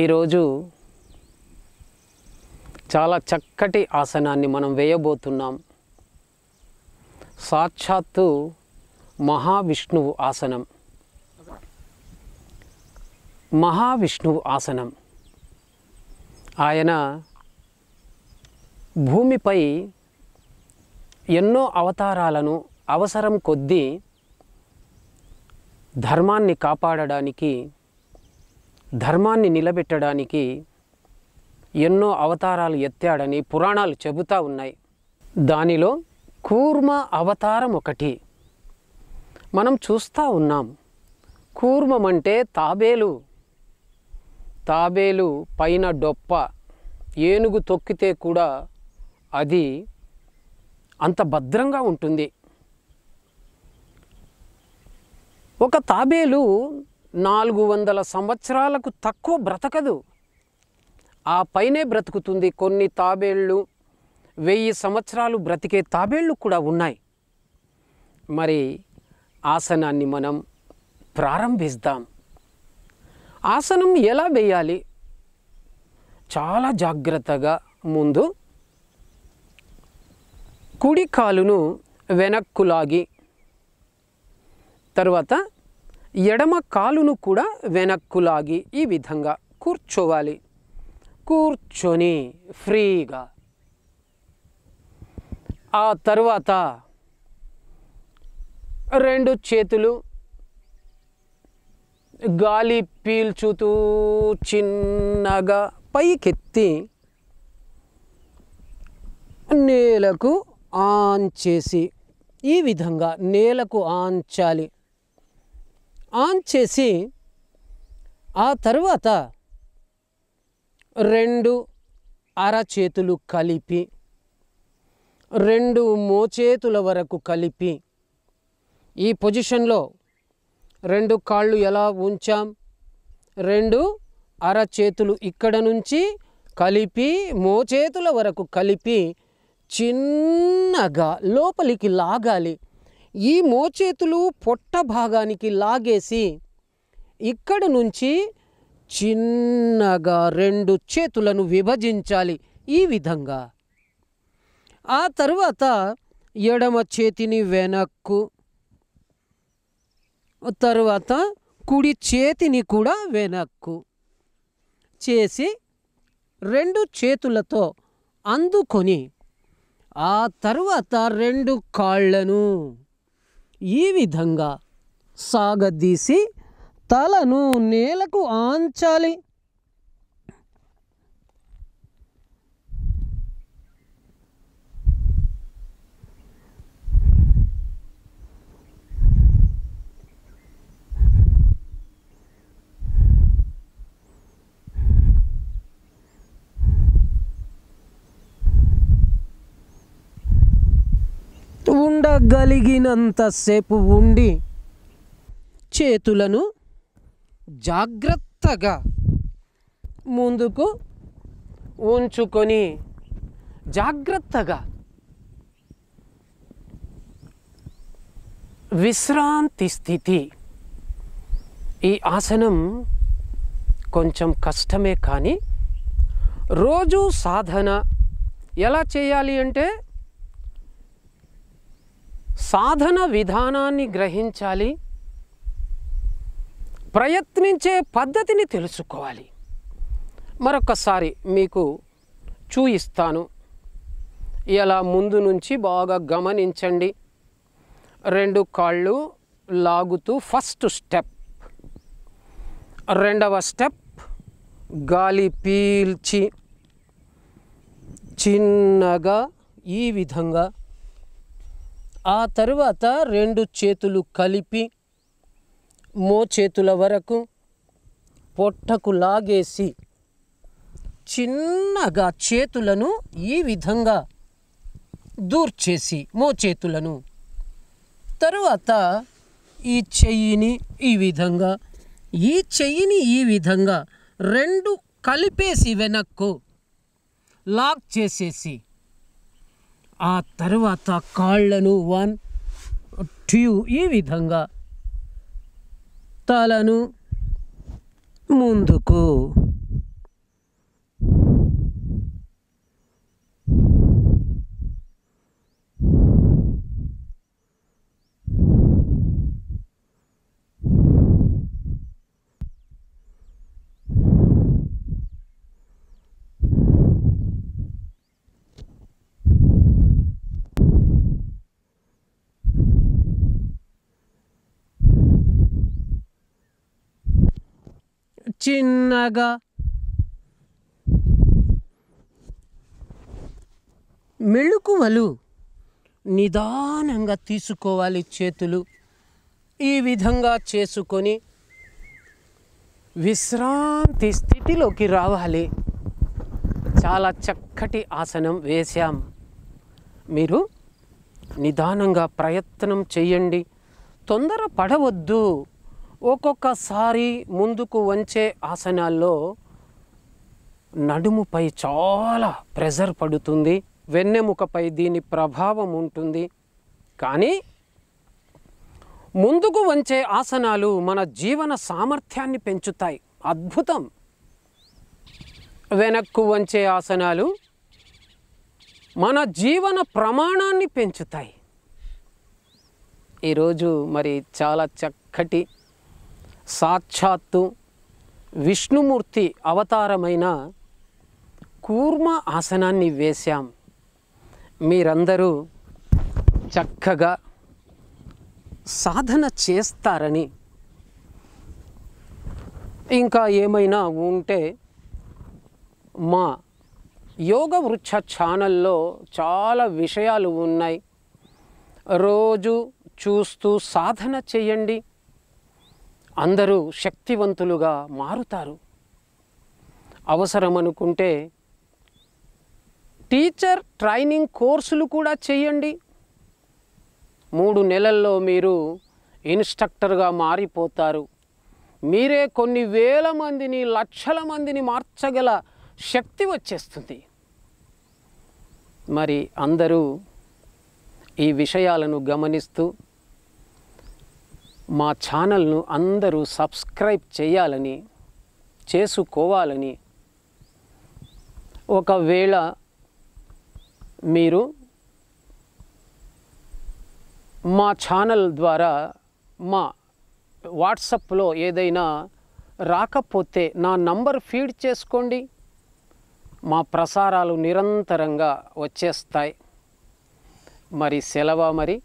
ఈరోజు చాలా చక్కటి ఆసనాన్ని మనం వేయబోతున్నాం సాక్షాత్తు మహావిష్ణువు ఆసనం మహావిష్ణువు ఆసనం ఆయన భూమిపై ఎన్నో అవతారాలను అవసరం కొద్దీ ధర్మాన్ని కాపాడడానికి ధర్మాన్ని నిలబెట్టడానికి ఎన్నో అవతారాలు ఎత్తాడని పురాణాలు చెబుతూ ఉన్నాయి దానిలో కూర్మ అవతారం ఒకటి మనం చూస్తూ ఉన్నాం కూర్మం అంటే తాబేలు తాబేలు పైన డొప్ప ఏనుగు తొక్కితే కూడా అది అంత భద్రంగా ఉంటుంది ఒక తాబేలు నాలుగు వందల సంవత్సరాలకు తక్కువ బ్రతకదు ఆ పైనే బ్రతుకుతుంది కొన్ని తాబేళ్ళు వెయ్యి సంవత్సరాలు బ్రతికే తాబేళ్ళు కూడా ఉన్నాయి మరి ఆసనాన్ని మనం ప్రారంభిస్తాం ఆసనం ఎలా వేయాలి చాలా జాగ్రత్తగా ముందు కుడి కాలును వెనక్కు లాగి తర్వాత ఎడమ కాలును కూడా వెనక్కు లాగి ఈ విధంగా కూర్చోవాలి కూర్చొని ఫ్రీగా ఆ తర్వాత రెండు చేతులు గాలి పీల్చుతూ చిన్నగా పైకెత్తి నేలకు ఆన్ చేసి ఈ విధంగా నేలకు చాలి ఆన్ చేసి ఆ తర్వాత రెండు అరచేతులు కలిపి రెండు మోచేతుల వరకు కలిపి ఈ పొజిషన్లో రెండు కాళ్ళు ఎలా ఉంచాం రెండు అరచేతులు ఇక్కడ నుంచి కలిపి మోచేతుల వరకు కలిపి చిన్నగా లోపలికి లాగాలి ఈ మోచేతులు పొట్ట భాగానికి లాగేసి ఇక్కడ నుంచి చిన్నగా రెండు చేతులను విభజించాలి ఈ విధంగా ఆ తర్వాత ఎడమ చేతిని వెనక్కు తర్వాత కుడి చేతిని కూడా వెనక్కు చేసి రెండు చేతులతో అందుకొని ఆ తర్వాత రెండు కాళ్ళను ఈ విధంగా సాగదీసి తలను నేలకు ఆంచాలి ఉండగలిగినంతసేపు ఉండి చేతులను జాగ్రత్తగా ముందుకు ఉంచుకొని జాగ్రత్తగా విశ్రాంతి స్థితి ఈ ఆసనం కొంచెం కష్టమే కానీ రోజు సాధన ఎలా చేయాలి అంటే సాధన విధానాన్ని గ్రహించాలి ప్రయత్నించే పద్ధతిని తెలుసుకోవాలి మరొకసారి మీకు చూయిస్తాను ఇలా ముందు నుంచి బాగా గమనించండి రెండు కాళ్ళు లాగుతూ ఫస్ట్ స్టెప్ రెండవ స్టెప్ గాలి పీల్చి చిన్నగా ఈ విధంగా ఆ తరువాత రెండు చేతులు కలిపి మోచేతుల వరకు పొట్టకు లాగేసి చిన్నగా చేతులను ఈ విధంగా దూర్చేసి మోచేతులను తరువాత ఈ చెయ్యిని ఈ విధంగా ఈ చెయ్యిని ఈ విధంగా రెండు కలిపేసి వెనక్కు లాక్ చేసేసి ఆ తర్వాత కాళ్ళను వన్ టూ ఈ విధంగా తలను ముందుకు చిన్నగా మెళుకువలు నిదానంగా తీసుకోవాలి చేతులు ఈ విధంగా చేసుకొని విశ్రాంతి స్థితిలోకి రావాలి చాలా చక్కటి ఆసనం వేశాం మీరు నిదానంగా ప్రయత్నం చేయండి తొందర పడవద్దు ఒక్కొక్కసారి ముందుకు వంచే ఆసనాల్లో నడుముపై చాలా ప్రెజర్ పడుతుంది వెన్నెముకపై దీని ప్రభావం ఉంటుంది కానీ ముందుకు వంచే ఆసనాలు మన జీవన సామర్థ్యాన్ని పెంచుతాయి అద్భుతం వెనక్కు వంచే ఆసనాలు మన జీవన ప్రమాణాన్ని పెంచుతాయి ఈరోజు మరి చాలా చక్కటి సాక్షాత్తు విష్ణుమూర్తి అవతారమైన కూర్మ ఆసనాన్ని వేశాం మీరందరూ చక్కగా సాధన చేస్తారని ఇంకా ఏమైనా ఉంటే మా యోగ వృక్ష ఛానల్లో చాలా విషయాలు ఉన్నాయి రోజు చూస్తూ సాధన చేయండి అందరూ శక్తివంతులుగా మారుతారు అవసరం అనుకుంటే టీచర్ ట్రైనింగ్ కోర్సులు కూడా చేయండి మూడు నెలల్లో మీరు ఇన్స్ట్రక్టర్గా మారిపోతారు మీరే కొన్ని వేల మందిని లక్షల మందిని మార్చగల శక్తి వచ్చేస్తుంది మరి అందరూ ఈ విషయాలను గమనిస్తూ మా ఛానల్ను అందరూ సబ్స్క్రైబ్ చేయాలని చేసుకోవాలని ఒకవేళ మీరు మా ఛానల్ ద్వారా మా వాట్సప్లో ఏదైనా రాకపోతే నా నంబర్ ఫీడ్ చేసుకోండి మా ప్రసారాలు నిరంతరంగా వచ్చేస్తాయి మరి సెలవా మరి